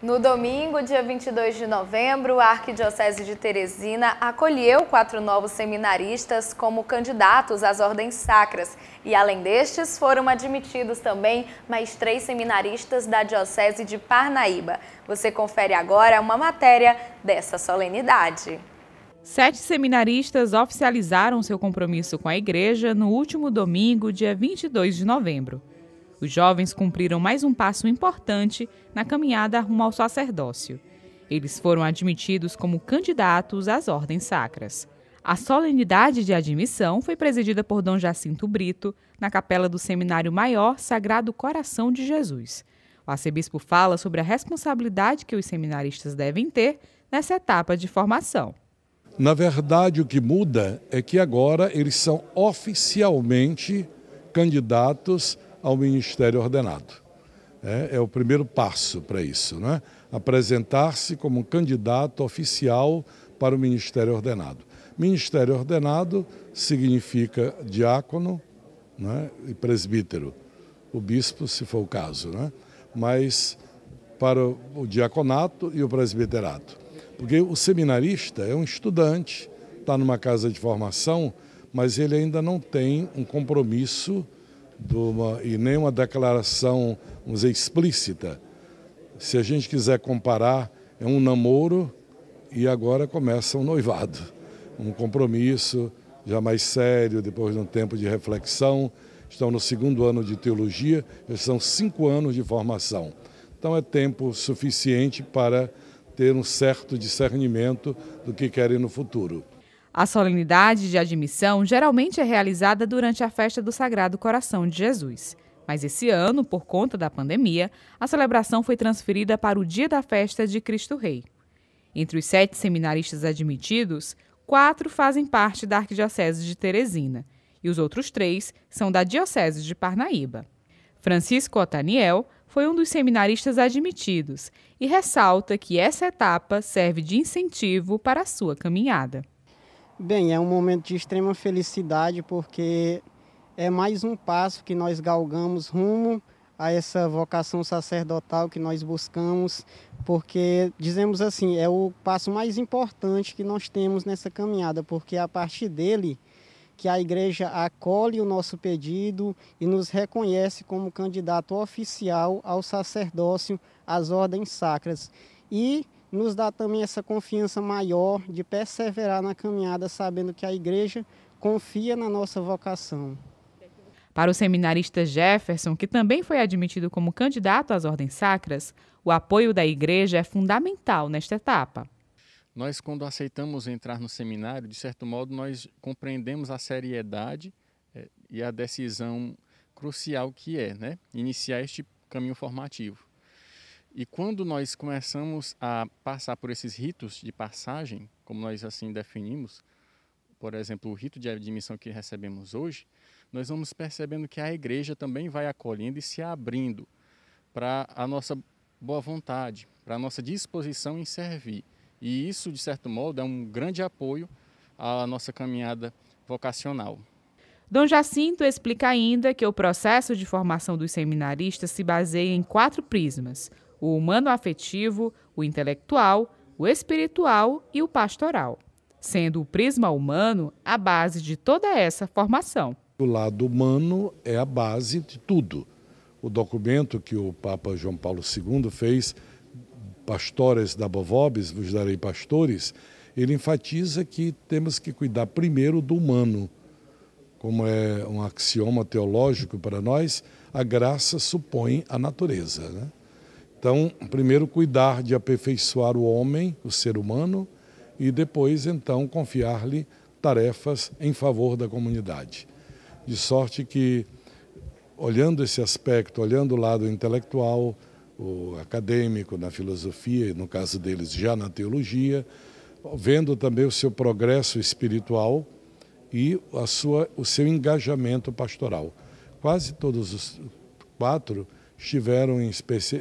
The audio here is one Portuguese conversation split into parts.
No domingo, dia 22 de novembro, a Arquidiocese de Teresina acolheu quatro novos seminaristas como candidatos às ordens sacras. E além destes, foram admitidos também mais três seminaristas da Diocese de Parnaíba. Você confere agora uma matéria dessa solenidade. Sete seminaristas oficializaram seu compromisso com a Igreja no último domingo, dia 22 de novembro. Os jovens cumpriram mais um passo importante na caminhada rumo ao sacerdócio. Eles foram admitidos como candidatos às ordens sacras. A solenidade de admissão foi presidida por Dom Jacinto Brito, na capela do Seminário Maior Sagrado Coração de Jesus. O arcebispo fala sobre a responsabilidade que os seminaristas devem ter nessa etapa de formação. Na verdade, o que muda é que agora eles são oficialmente candidatos ao ministério ordenado. É, é o primeiro passo para isso, né? apresentar-se como candidato oficial para o ministério ordenado. Ministério ordenado significa diácono né? e presbítero, o bispo, se for o caso, né? mas para o diaconato e o presbiterato. Porque o seminarista é um estudante, está numa casa de formação, mas ele ainda não tem um compromisso uma, e nem uma declaração, vamos dizer, explícita. Se a gente quiser comparar, é um namoro e agora começa um noivado, um compromisso já mais sério, depois de um tempo de reflexão. Estão no segundo ano de teologia, já são cinco anos de formação. Então é tempo suficiente para ter um certo discernimento do que querem no futuro. A solenidade de admissão geralmente é realizada durante a festa do Sagrado Coração de Jesus. Mas esse ano, por conta da pandemia, a celebração foi transferida para o dia da festa de Cristo Rei. Entre os sete seminaristas admitidos, quatro fazem parte da Arquidiocese de Teresina e os outros três são da Diocese de Parnaíba. Francisco Otaniel foi um dos seminaristas admitidos e ressalta que essa etapa serve de incentivo para a sua caminhada. Bem, é um momento de extrema felicidade porque é mais um passo que nós galgamos rumo a essa vocação sacerdotal que nós buscamos, porque dizemos assim, é o passo mais importante que nós temos nessa caminhada, porque é a partir dele que a igreja acolhe o nosso pedido e nos reconhece como candidato oficial ao sacerdócio às ordens sacras. E nos dá também essa confiança maior de perseverar na caminhada, sabendo que a igreja confia na nossa vocação. Para o seminarista Jefferson, que também foi admitido como candidato às ordens sacras, o apoio da igreja é fundamental nesta etapa. Nós, quando aceitamos entrar no seminário, de certo modo, nós compreendemos a seriedade eh, e a decisão crucial que é né? iniciar este caminho formativo. E quando nós começamos a passar por esses ritos de passagem, como nós assim definimos, por exemplo, o rito de admissão que recebemos hoje, nós vamos percebendo que a igreja também vai acolhendo e se abrindo para a nossa boa vontade, para a nossa disposição em servir. E isso, de certo modo, é um grande apoio à nossa caminhada vocacional. Dom Jacinto explica ainda que o processo de formação dos seminaristas se baseia em quatro prismas: o humano afetivo, o intelectual, o espiritual e o pastoral, sendo o prisma humano a base de toda essa formação. O lado humano é a base de tudo. O documento que o Papa João Paulo II fez, Pastores da Bovobis, vos darei pastores, ele enfatiza que temos que cuidar primeiro do humano. Como é um axioma teológico para nós, a graça supõe a natureza. Né? Então, primeiro cuidar de aperfeiçoar o homem, o ser humano, e depois então confiar-lhe tarefas em favor da comunidade. De sorte que, olhando esse aspecto, olhando o lado intelectual, o acadêmico, na filosofia, e no caso deles já na teologia, vendo também o seu progresso espiritual e a sua, o seu engajamento pastoral. Quase todos os quatro estiveram em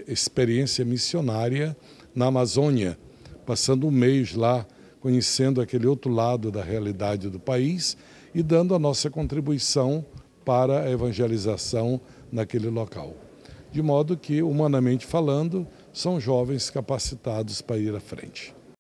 experiência missionária na Amazônia, passando um mês lá, conhecendo aquele outro lado da realidade do país e dando a nossa contribuição para a evangelização naquele local. De modo que, humanamente falando, são jovens capacitados para ir à frente.